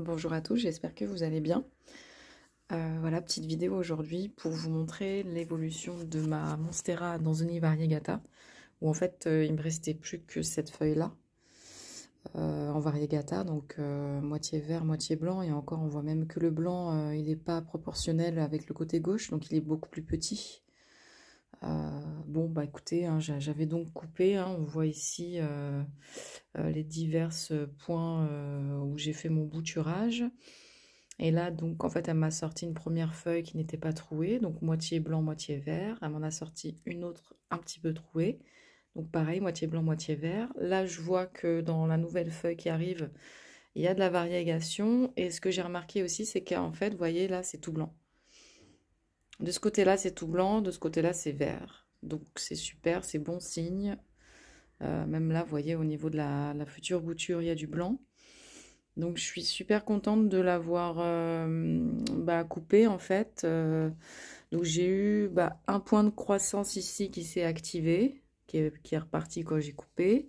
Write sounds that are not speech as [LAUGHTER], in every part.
Bonjour à tous, j'espère que vous allez bien. Euh, voilà, petite vidéo aujourd'hui pour vous montrer l'évolution de ma Monstera dans une variegata, où en fait euh, il me restait plus que cette feuille-là euh, en variegata, donc moitié vert, moitié blanc, et encore on voit même que le blanc il n'est pas proportionnel avec le côté gauche, donc il est beaucoup plus petit. Euh, bon, bah écoutez, hein, j'avais donc coupé, hein. on voit ici euh, euh, les divers points où j'ai fait mon bouturage. Et là, donc, en fait, elle m'a sorti une première feuille qui n'était pas trouée, donc moitié blanc, moitié vert. Elle m'en a sorti une autre un petit peu trouée, donc pareil, moitié blanc, moitié vert. Là, je vois que dans la nouvelle feuille qui arrive, il y a de la variégation. Et ce que j'ai remarqué aussi, c'est qu'en fait, vous voyez, là, c'est tout blanc. De ce côté-là, c'est tout blanc, de ce côté-là, c'est vert. Donc c'est super, c'est bon signe. Euh, même là, vous voyez, au niveau de la, future bouture, il y a du blanc. Donc je suis super contente de l'avoir euh, bah, coupé en fait. Euh, donc j'ai eu bah, un point de croissance ici qui s'est activé, qui est, reparti quand j'ai coupé.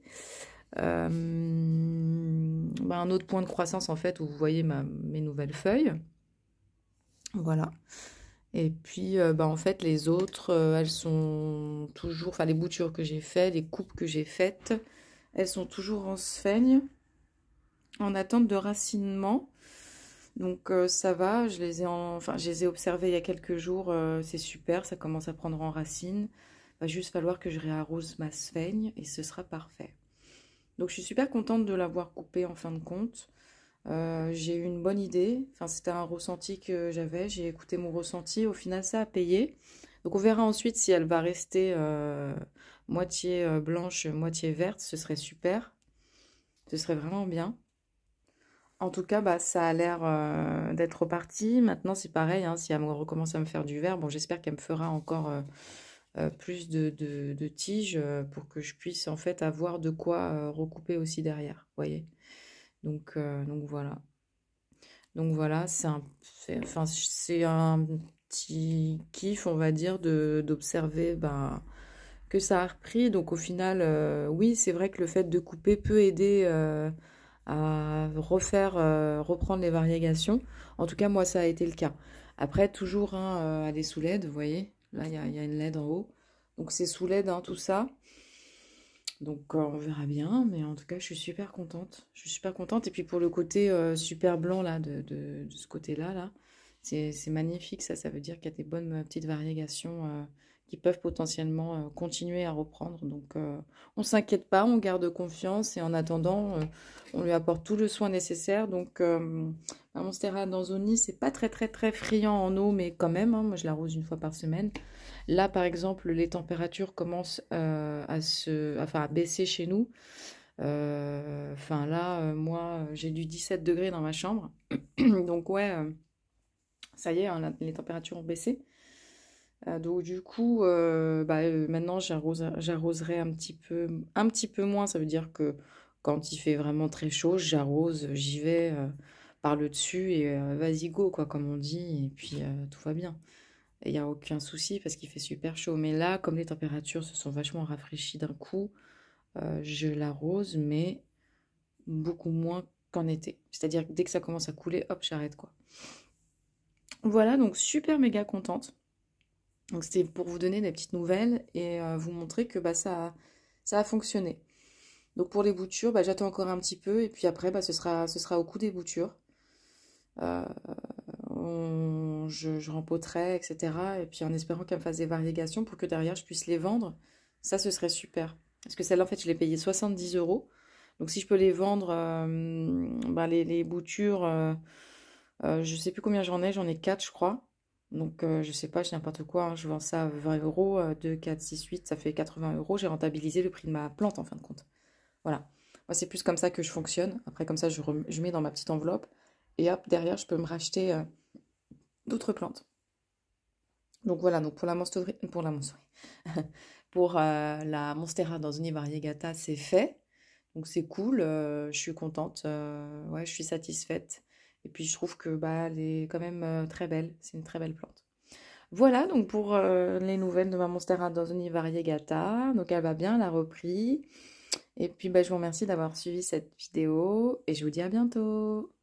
Bah, un autre point de croissance en fait où vous voyez ma, mes nouvelles feuilles. Voilà. Et puis, euh, bah, en fait, les autres, euh, elles sont toujours... Enfin, les boutures que j'ai faites, les coupes que j'ai faites, elles sont toujours en sphaigne, en attente de racinement. Donc, euh, ça va, je les ai enfin, je les ai observées il y a quelques jours, c'est super, ça commence à prendre en racine. Va juste falloir que je réarrose ma sphaigne et ce sera parfait. Donc, je suis super contente de l'avoir coupée en fin de compte. Euh, j'ai eu une bonne idée. Enfin, c'était un ressenti que j'avais. J'ai écouté mon ressenti. Au final, ça a payé. Donc, on verra ensuite si elle va rester euh, moitié euh, blanche, moitié verte. Ce serait super. Ce serait vraiment bien. En tout cas, bah, ça a l'air d'être reparti. Maintenant, c'est pareil. Hein. si elle recommence à me faire du vert, bon, j'espère qu'elle me fera encore plus de, de, de, tiges pour que je puisse en fait avoir de quoi recouper aussi derrière. voyez donc, euh, donc voilà. Donc voilà, c'est un, enfin, un petit kiff, on va dire, d'observer ben, que ça a repris. Donc au final, euh, oui, c'est vrai que le fait de couper peut aider euh, à refaire, reprendre les variations En tout cas, moi, ça a été le cas. Après, toujours aller hein, sous LED, vous voyez, là, il y a, une LED en haut. Donc c'est sous LED, hein, tout ça. Donc euh, on verra bien, mais en tout cas je suis super contente. Je suis super contente. Et puis pour le côté euh, super blanc là, de, ce côté-là, là, c'est magnifique. Ça, ça veut dire qu'il y a des bonnes euh, petites variegations qui peuvent potentiellement continuer à reprendre. Donc on ne s'inquiète pas, on garde confiance et en attendant, on lui apporte tout le soin nécessaire. Donc la Monstera d'Anzoni, c'est pas très très très friand en eau, mais quand même, hein, moi je l'arrose une fois par semaine. Là, par exemple, les températures commencent euh, à, se, enfin, à baisser chez nous. Euh, enfin là, euh, moi, j'ai du 17 degrés dans ma chambre. [CLEARS THROAT] donc ouais, ça y est, hein, les températures ont baissé. donc du coup, bah, maintenant j'arroserai un petit peu, un petit peu moins. Ça veut dire que quand il fait vraiment très chaud, j'arrose, j'y vais par le dessus et euh, vas-y go quoi comme on dit et puis euh, tout va bien. Il n'y a aucun souci parce qu'il fait super chaud. Mais là, comme les températures se sont vachement rafraîchies d'un coup, euh, je l'arrose, mais beaucoup moins qu'en été. C'est-à-dire dès que ça commence à couler, hop, j'arrête quoi. Voilà, donc super méga contente. Donc c'était pour vous donner des petites nouvelles et vous montrer que bah, ça, a, ça a fonctionné. Donc pour les boutures, bah, j'attends encore un petit peu et puis après bah, ce, sera, ce sera au coup des boutures. Euh, euh, je, je rempoterais, etc. Et puis en espérant qu'elle me fasse des variegations pour que derrière je puisse les vendre. Ça, ce serait super. Parce que celle-là, en fait, je l'ai payé 70 euros. Donc si je peux les vendre, euh, bah, les, boutures, euh, je sais plus combien j'en ai, j'en ai 4, je crois. Donc je sais pas, je n'importe quoi, hein, je vends ça à 20 euros, 2, 4, 6, 8, ça fait 80 euros. J'ai rentabilisé le prix de ma plante en fin de compte. Voilà. Moi, c'est plus comme ça que je fonctionne. Après, comme ça, je mets dans ma petite enveloppe et hop, derrière, je peux me racheter euh, d'autres plantes. Donc voilà, donc pour la pour la [LAUGHS] pour euh, la monstera dans variegata, c'est fait. Donc c'est cool, euh, je suis contente, ouais, je suis satisfaite. Et puis je trouve que bah, elle est quand même très belle, c'est une très belle plante. Voilà donc pour les nouvelles de ma monstera dans variegata. Donc elle va bien, elle a repris. Et puis bah, je vous remercie d'avoir suivi cette vidéo et je vous dis à bientôt.